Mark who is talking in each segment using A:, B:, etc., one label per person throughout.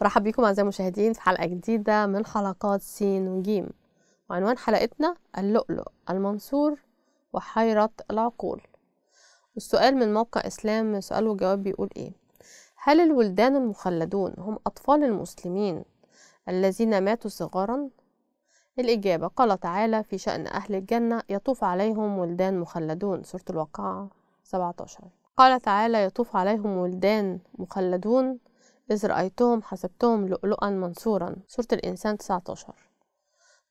A: مرحب بيكم أعزائي المشاهدين في حلقة جديدة من حلقات س وجيم وعنوان حلقتنا اللؤلؤ المنصور وحيرة العقول والسؤال من موقع إسلام سؤال وجواب بيقول إيه هل الولدان المخلدون هم أطفال المسلمين الذين ماتوا صغارا الإجابة قال تعالى في شأن أهل الجنة يطوف عليهم ولدان مخلدون سورة الواقعة 17 قال تعالى يطوف عليهم ولدان مخلدون إذ رأيتهم حسبتهم لؤلؤا منصورا سورة الإنسان 19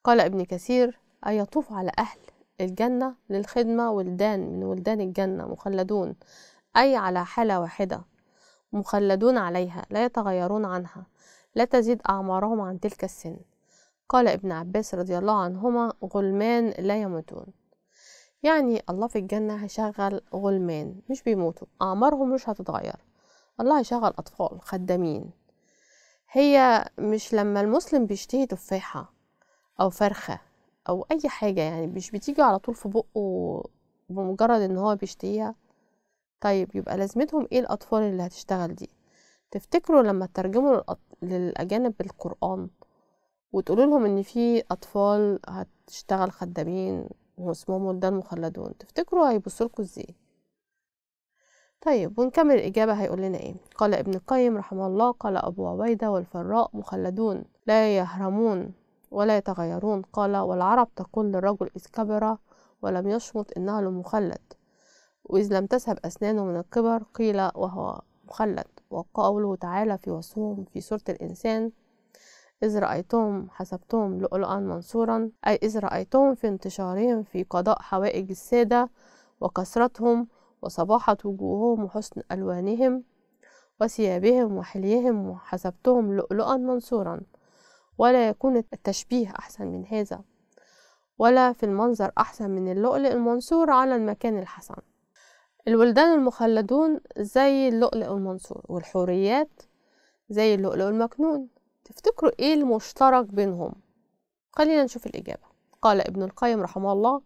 A: قال ابن كثير يطوف على أهل الجنة للخدمة ولدان من ولدان الجنة مخلدون أي على حالة واحدة مخلدون عليها لا يتغيرون عنها لا تزيد أعمارهم عن تلك السن قال ابن عباس رضي الله عنهما غلمان لا يموتون يعني الله في الجنة هيشغل غلمان مش بيموتوا أعمارهم مش هتتغير الله يشغل أطفال خدامين هي مش لما المسلم بيشتهي تفاحة أو فرخة أو أي حاجة يعني مش بتيجي على طول في بقه بمجرد إن هو بيشتهيها طيب يبقى لازمتهم إيه الأطفال اللي هتشتغل دي تفتكروا لما تترجموا للأجانب بالقرآن وتقولوا لهم إن في أطفال هتشتغل خدامين واسمهم ولدان مخلدون تفتكروا هيبصوا لكم ازاي طيب ونكمل الإجابة هيقول لنا إيه قال ابن القيم رحمه الله قال أبو عبيدة والفراء مخلدون لا يهرمون ولا يتغيرون قال والعرب تقول للرجل إذ كبر ولم يشمط إنه لمخلد وإذ لم تسهب أسنانه من الكبر قيل وهو مخلد وقوله تعالى في وصوم في سورة الإنسان إذ رأيتهم حسبتهم لؤلؤا منصورا أي إذ رأيتهم في انتشارهم في قضاء حوائج السادة وكثرتهم وصباحت وجوههم وحسن ألوانهم وثيابهم وحليهم وحسبتهم لؤلؤا منصورا ولا يكون التشبيه أحسن من هذا ولا في المنظر أحسن من اللؤلؤ المنصور على المكان الحسن الولدان المخلدون زي اللؤلؤ المنصور والحوريات زي اللؤلؤ المكنون تفتكروا إيه المشترك بينهم؟ خلينا نشوف الإجابة قال ابن القيم رحمه الله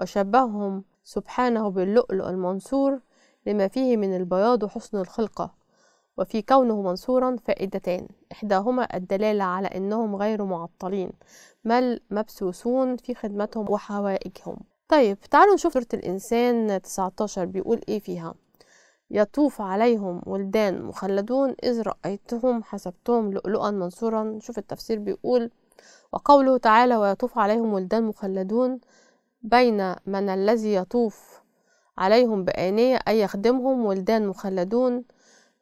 A: وشبههم سبحانه باللؤلؤ المنصور لما فيه من البياض وحسن الخلقة وفي كونه منصورا فائدتان إحداهما الدلالة على أنهم غير معطلين بل مبسوسون في خدمتهم وحوائجهم طيب تعالوا نشوف سورة الإنسان 19 بيقول إيه فيها يطوف عليهم ولدان مخلدون إذ رأيتهم حسبتهم لؤلؤا منصورا شوف التفسير بيقول وقوله تعالى ويطوف عليهم ولدان مخلدون بين من الذي يطوف عليهم بآنية أي يخدمهم ولدان مخلدون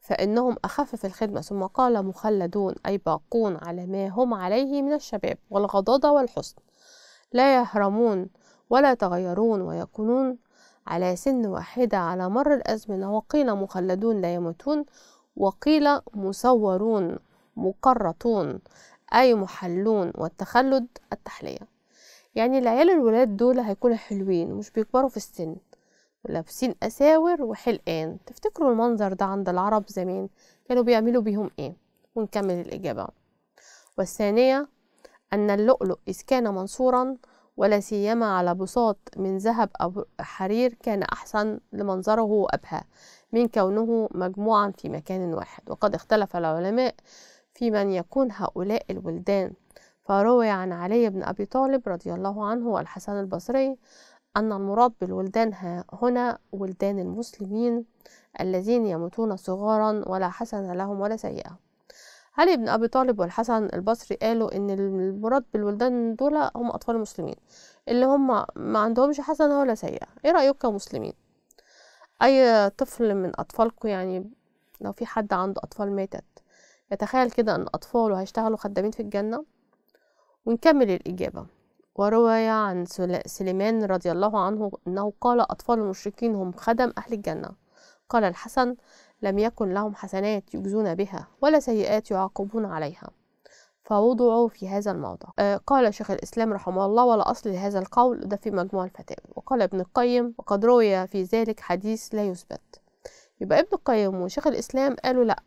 A: فإنهم أخف في الخدمة ثم قال مخلدون أي باقون على ما هم عليه من الشباب والغضاضة والحسن لا يهرمون ولا يتغيرون ويكونون على سن واحدة على مر الأزمنة وقيل مخلدون لا يموتون وقيل مصورون مقرطون أي محلون والتخلد التحلية يعني العيال الولاد دول هيكونوا حلوين ومش بيكبروا في السن ولابسين أساور وحلقان تفتكروا المنظر ده عند العرب زمان كانوا بيعملوا بيهم إيه ونكمل الإجابة والثانية أن اللؤلؤ إذ كان منصورا ولا سيما على بساط من ذهب أو حرير كان أحسن لمنظره وأبهى من كونه مجموعا في مكان واحد وقد اختلف العلماء في من يكون هؤلاء الولدان فروي عن علي بن أبي طالب رضي الله عنه والحسن البصري أن المراد بالولدان هنا ولدان المسلمين الذين يموتون صغارا ولا حسنة لهم ولا سيئة علي بن أبي طالب والحسن البصري قالوا إن المراد بالولدان دول هم أطفال المسلمين اللي هم ما عندهمش حسنة ولا سيئة إيه رأيك كمسلمين أي طفل من أطفالكم يعني لو في حد عنده أطفال ماتت يتخيل كده إن أطفاله هيشتغلوا خدامين في الجنة ونكمل الإجابة وروي عن سليمان رضي الله عنه أنه قال أطفال المشركين هم خدم أهل الجنة قال الحسن لم يكن لهم حسنات يجزون بها ولا سيئات يعاقبون عليها فوضعوا في هذا الموضع آه، قال شيخ الإسلام رحمه الله ولا أصل لهذا القول ده في مجموع الفتاوى وقال ابن القيم وقد روي في ذلك حديث لا يثبت يبقى ابن القيم وشيخ الإسلام قالوا لأ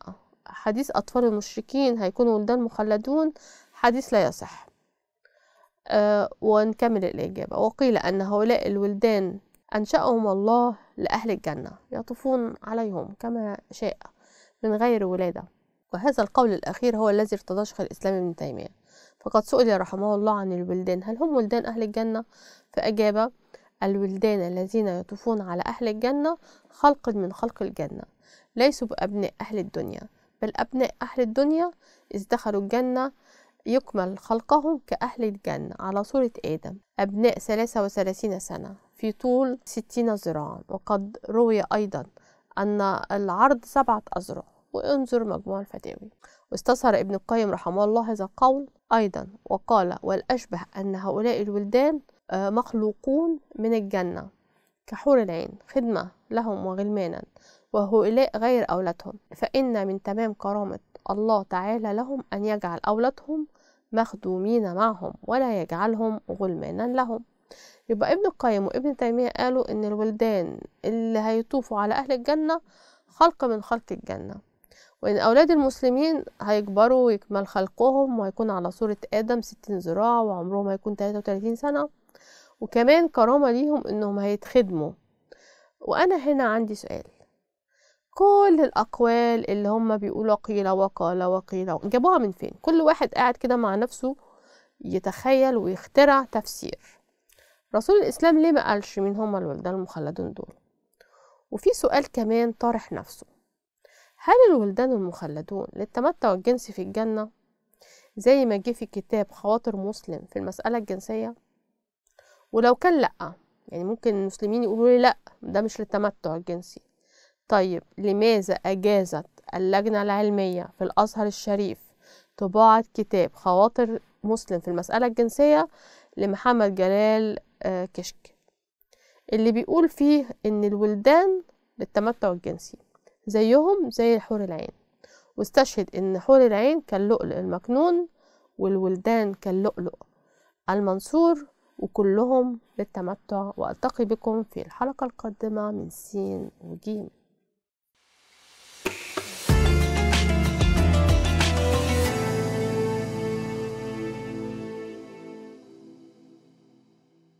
A: حديث أطفال المشركين هيكونوا ولدان مخلدون حديث لا يصح آه، ونكمل الإجابة وقيل أن هؤلاء الولدان أنشأهم الله لأهل الجنة يطوفون عليهم كما شاء من غير ولادة وهذا القول الأخير هو الذي ارتضى شيخ الإسلام ابن تيمية فقد سئل رحمه الله عن الولدان هل هم ولدان أهل الجنة فأجاب الولدان الذين يطوفون على أهل الجنة خلق من خلق الجنة ليسوا بأبناء أهل الدنيا بل أبناء أهل الدنيا إذ دخلوا الجنة يكمل خلقهم كأهل الجنة على صورة آدم أبناء 33 سنة في طول 60 ذراعا وقد روي أيضا أن العرض سبعة أذرع وانظر مجموع الفتاوي واستظهر ابن القيم رحمه الله هذا القول أيضا وقال والأشبه أن هؤلاء الولدان آه، مخلوقون من الجنة كحور العين خدمة لهم وغلمانا وهؤلاء غير أولادهم فإن من تمام كرامة الله تعالى لهم أن يجعل أولادهم مخدومين معهم ولا يجعلهم غلمانا لهم يبقى ابن القيم وابن تيمية قالوا إن الولدان اللي هيطوفوا على أهل الجنة خلق من خلق الجنة وإن أولاد المسلمين هيكبروا ويكمل خلقهم وهيكون على صورة آدم ستين ذراع وعمرهم هيكون تلاتة وتلاتين سنة وكمان كرامة ليهم إنهم هيتخدموا وأنا هنا عندي سؤال كل الأقوال اللي هم بيقولوا قيل وقال وقيل جابوها من فين كل واحد قاعد كده مع نفسه يتخيل ويخترع تفسير رسول الإسلام ليه ما قالش مين هم الولدان المخلدون دول وفي سؤال كمان طارح نفسه هل الولدان المخلدون للتمتع الجنسي في الجنة زي ما جه في كتاب خواطر مسلم في المسألة الجنسية ولو كان لأ يعني ممكن المسلمين يقولوا لي لأ ده مش للتمتع الجنسي طيب لماذا أجازت اللجنة العلمية في الأزهر الشريف طباعة كتاب خواطر مسلم في المسألة الجنسية لمحمد جلال آه، كشك اللي بيقول فيه إن الولدان للتمتع الجنسي زيهم زي حور العين واستشهد إن حور العين كاللؤلؤ المكنون والولدان كاللؤلؤ المنصور وكلهم للتمتع وألتقي بكم في الحلقة القادمة من سين وجيم